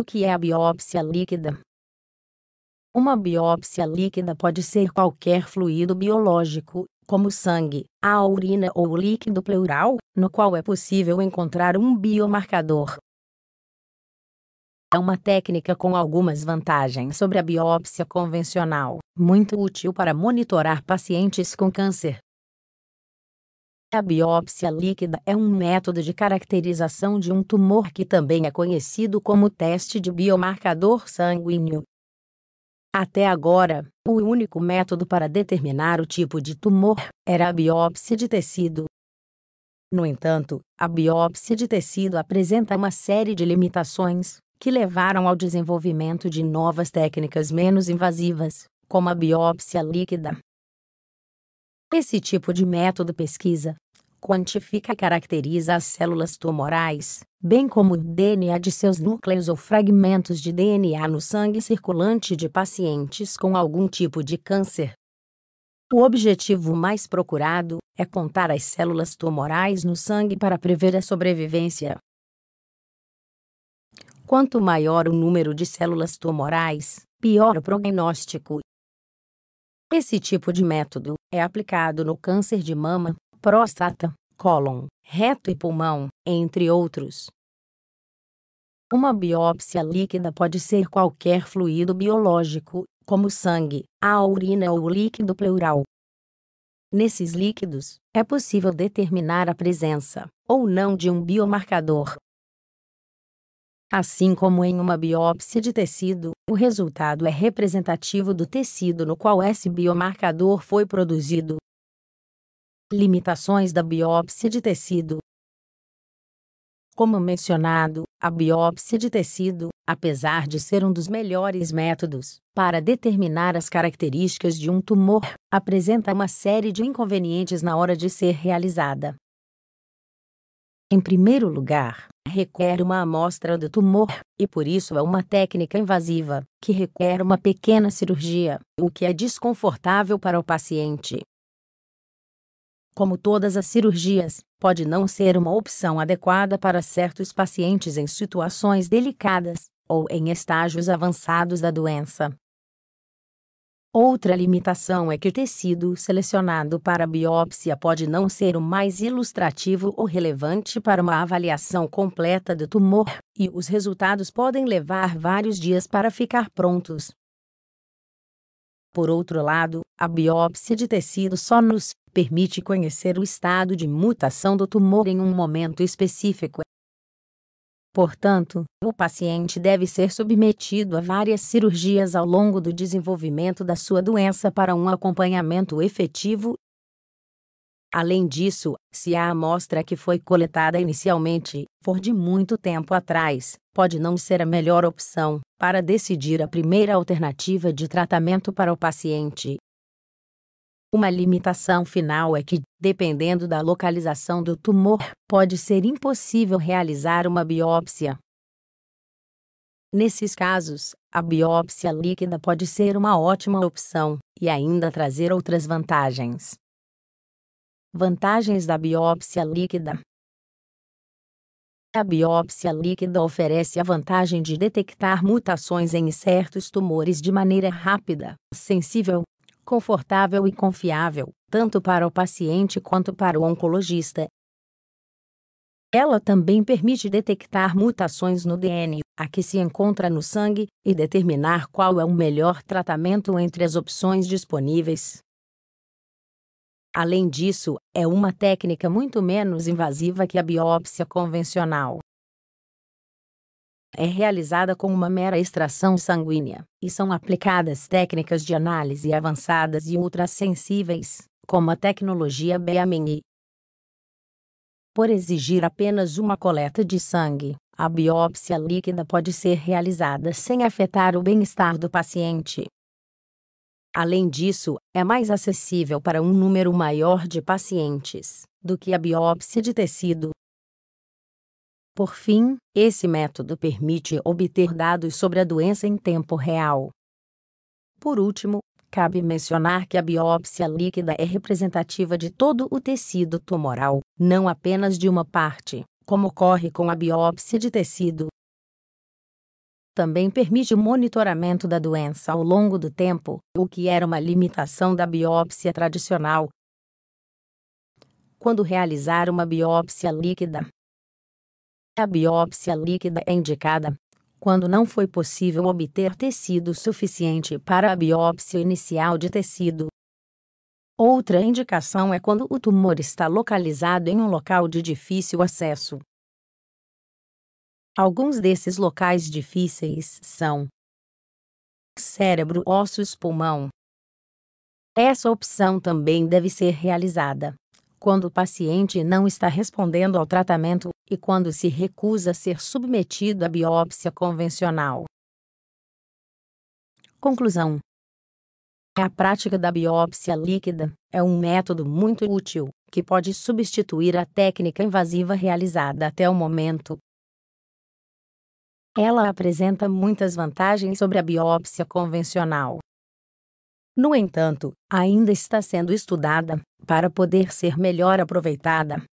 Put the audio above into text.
O que é a biópsia líquida? Uma biópsia líquida pode ser qualquer fluido biológico, como sangue, a urina ou o líquido pleural, no qual é possível encontrar um biomarcador. É uma técnica com algumas vantagens sobre a biópsia convencional, muito útil para monitorar pacientes com câncer, a biópsia líquida é um método de caracterização de um tumor que também é conhecido como teste de biomarcador sanguíneo. Até agora, o único método para determinar o tipo de tumor era a biópsia de tecido. No entanto, a biópsia de tecido apresenta uma série de limitações que levaram ao desenvolvimento de novas técnicas menos invasivas, como a biópsia líquida, esse tipo de método pesquisa quantifica e caracteriza as células tumorais, bem como o DNA de seus núcleos ou fragmentos de DNA no sangue circulante de pacientes com algum tipo de câncer. O objetivo mais procurado é contar as células tumorais no sangue para prever a sobrevivência. Quanto maior o número de células tumorais, pior o prognóstico esse tipo de método é aplicado no câncer de mama, próstata, cólon, reto e pulmão, entre outros. Uma biópsia líquida pode ser qualquer fluido biológico, como sangue, a urina ou o líquido pleural. Nesses líquidos, é possível determinar a presença ou não de um biomarcador Assim como em uma biópsia de tecido, o resultado é representativo do tecido no qual esse biomarcador foi produzido. Limitações da biópsia de tecido. Como mencionado, a biópsia de tecido, apesar de ser um dos melhores métodos para determinar as características de um tumor, apresenta uma série de inconvenientes na hora de ser realizada. Em primeiro lugar, requer uma amostra do tumor, e por isso é uma técnica invasiva, que requer uma pequena cirurgia, o que é desconfortável para o paciente. Como todas as cirurgias, pode não ser uma opção adequada para certos pacientes em situações delicadas ou em estágios avançados da doença, Outra limitação é que o tecido selecionado para biópsia pode não ser o mais ilustrativo ou relevante para uma avaliação completa do tumor, e os resultados podem levar vários dias para ficar prontos. Por outro lado, a biópsia de tecido só nos permite conhecer o estado de mutação do tumor em um momento específico Portanto, o paciente deve ser submetido a várias cirurgias ao longo do desenvolvimento da sua doença para um acompanhamento efetivo. Além disso, se a amostra que foi coletada inicialmente for de muito tempo atrás, pode não ser a melhor opção para decidir a primeira alternativa de tratamento para o paciente. Uma limitação final é que, dependendo da localização do tumor, pode ser impossível realizar uma biópsia. Nesses casos, a biópsia líquida pode ser uma ótima opção e ainda trazer outras vantagens. Vantagens da biópsia líquida: A biópsia líquida oferece a vantagem de detectar mutações em certos tumores de maneira rápida, sensível confortável e confiável, tanto para o paciente quanto para o oncologista. Ela também permite detectar mutações no DNA, a que se encontra no sangue, e determinar qual é o melhor tratamento entre as opções disponíveis. Além disso, é uma técnica muito menos invasiva que a biópsia convencional é realizada com uma mera extração sanguínea, e são aplicadas técnicas de análise avançadas e ultrassensíveis, como a tecnologia BMI. Por exigir apenas uma coleta de sangue, a biópsia líquida pode ser realizada sem afetar o bem-estar do paciente. Além disso, é mais acessível para um número maior de pacientes do que a biópsia de tecido, por fim, esse método permite obter dados sobre a doença em tempo real. Por último, cabe mencionar que a biópsia líquida é representativa de todo o tecido tumoral, não apenas de uma parte, como ocorre com a biópsia de tecido. Também permite o monitoramento da doença ao longo do tempo, o que era uma limitação da biópsia tradicional. Quando realizar uma biópsia líquida, a biópsia líquida é indicada quando não foi possível obter tecido suficiente para a biópsia inicial de tecido. Outra indicação é quando o tumor está localizado em um local de difícil acesso. Alguns desses locais difíceis são cérebro, ossos, pulmão. Essa opção também deve ser realizada quando o paciente não está respondendo ao tratamento e quando se recusa a ser submetido à biópsia convencional. Conclusão: A prática da biópsia líquida é um método muito útil que pode substituir a técnica invasiva realizada até o momento. Ela apresenta muitas vantagens sobre a biópsia convencional. No entanto, ainda está sendo estudada para poder ser melhor aproveitada